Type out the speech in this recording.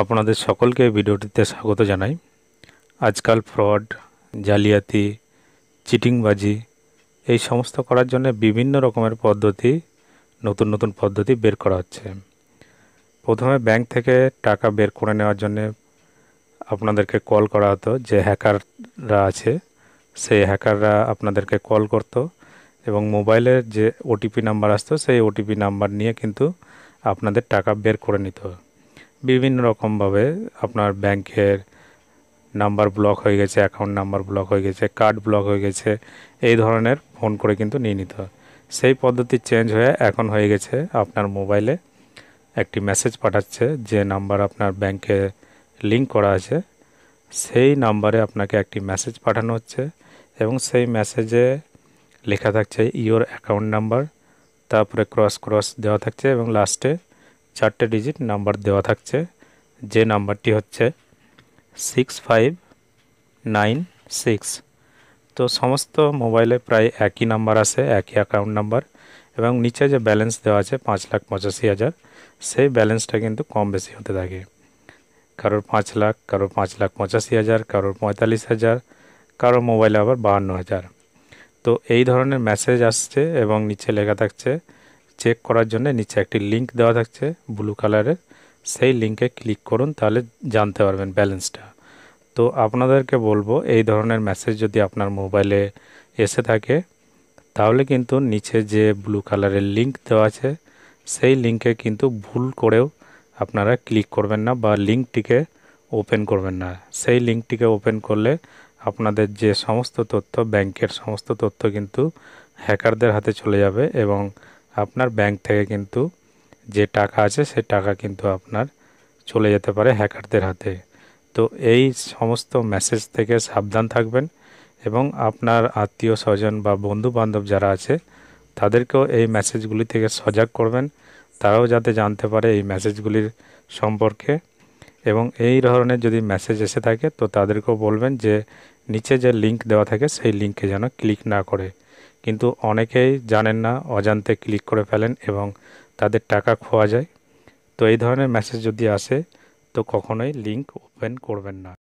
আপনাদের সকলকে ভিডিওটিতে স্বাগত জানাই আজকাল ফ্রড জালিয়াতি চিটিংবাজি এই সমস্ত করার জন্য বিভিন্ন রকমের পদ্ধতি নতুন নতুন পদ্ধতি বের করা হচ্ছে প্রথমে ব্যাংক থেকে টাকা বের করে নেওয়ার জন্যে আপনাদেরকে কল করা হতো যে হ্যাকাররা আছে সেই হ্যাকাররা আপনাদেরকে কল করত এবং মোবাইলের যে ওটিপি নাম্বার আসতো সেই ওটিপি নাম্বার নিয়ে কিন্তু আপনাদের টাকা বের করে নিত বিভিন্ন রকমভাবে আপনার ব্যাংকের নাম্বার ব্লক হয়ে গেছে অ্যাকাউন্ট নাম্বার ব্লক হয়ে গেছে কার্ড ব্লক হয়ে গেছে এই ধরনের ফোন করে কিন্তু নিয়ে নিতে হয় সেই পদ্ধতি চেঞ্জ হয়ে এখন হয়ে গেছে আপনার মোবাইলে একটি মেসেজ পাঠাচ্ছে যে নাম্বার আপনার ব্যাংকে লিঙ্ক করা আছে সেই নাম্বারে আপনাকে একটি মেসেজ পাঠানো হচ্ছে এবং সেই মেসেজে লেখা থাকছে ইওর অ্যাকাউন্ট নাম্বার তারপরে ক্রস ক্রস দেওয়া থাকছে এবং লাস্টে চারটে ডিজিট নাম্বার দেওয়া থাকছে যে নাম্বারটি হচ্ছে সিক্স ফাইভ নাইন সিক্স তো সমস্ত মোবাইলে প্রায় একই নাম্বার আছে একই অ্যাকাউন্ট নাম্বার এবং নিচে যে ব্যালেন্স দেওয়া আছে পাঁচ লাখ পঁচাশি হাজার সেই ব্যালেন্সটা কিন্তু কম বেশি হতে থাকে কারোর পাঁচ লাখ কারোর পাঁচ লাখ পঁচাশি হাজার কারোর পঁয়তাল্লিশ হাজার কারোর মোবাইলে আবার বাহান্ন হাজার তো এই ধরনের মেসেজ আসছে এবং নিচে লেখা থাকছে চেক করার জন্য নিচে একটি লিঙ্ক দেওয়া থাকছে ব্লু কালারের সেই লিঙ্কে ক্লিক করুন তাহলে জানতে পারবেন ব্যালেন্সটা তো আপনাদেরকে বলবো এই ধরনের মেসেজ যদি আপনার মোবাইলে এসে থাকে তাহলে কিন্তু নিচে যে ব্লু কালারের লিঙ্ক দেওয়া আছে সেই লিঙ্কে কিন্তু ভুল করেও আপনারা ক্লিক করবেন না বা লিঙ্কটিকে ওপেন করবেন না সেই লিঙ্কটিকে ওপেন করলে আপনাদের যে সমস্ত তথ্য ব্যাংকের সমস্ত তথ্য কিন্তু হ্যাকারদের হাতে চলে যাবে এবং আপনার ব্যাংক থেকে কিন্তু যে টাকা আছে সে টাকা কিন্তু আপনার চলে যেতে পারে হ্যাকারদের হাতে তো এই সমস্ত মেসেজ থেকে সাবধান থাকবেন এবং আপনার আত্মীয় স্বজন বা বন্ধু বান্ধব যারা আছে তাদেরকেও এই মেসেজগুলি থেকে সজাগ করবেন তারাও যাতে জানতে পারে এই মেসেজগুলির সম্পর্কে এবং এই ধরনের যদি মেসেজ এসে থাকে তো তাদেরকেও বলবেন যে নিচে যে লিংক দেওয়া থাকে সেই লিংকে যেন ক্লিক না করে কিন্তু অনেকেই জানেন না অজান্তে ক্লিক করে ফেলেন এবং তাদের টাকা খোয়া যায় তো এই ধরনের মেসেজ যদি আসে তো কখনোই লিঙ্ক ওপেন করবেন না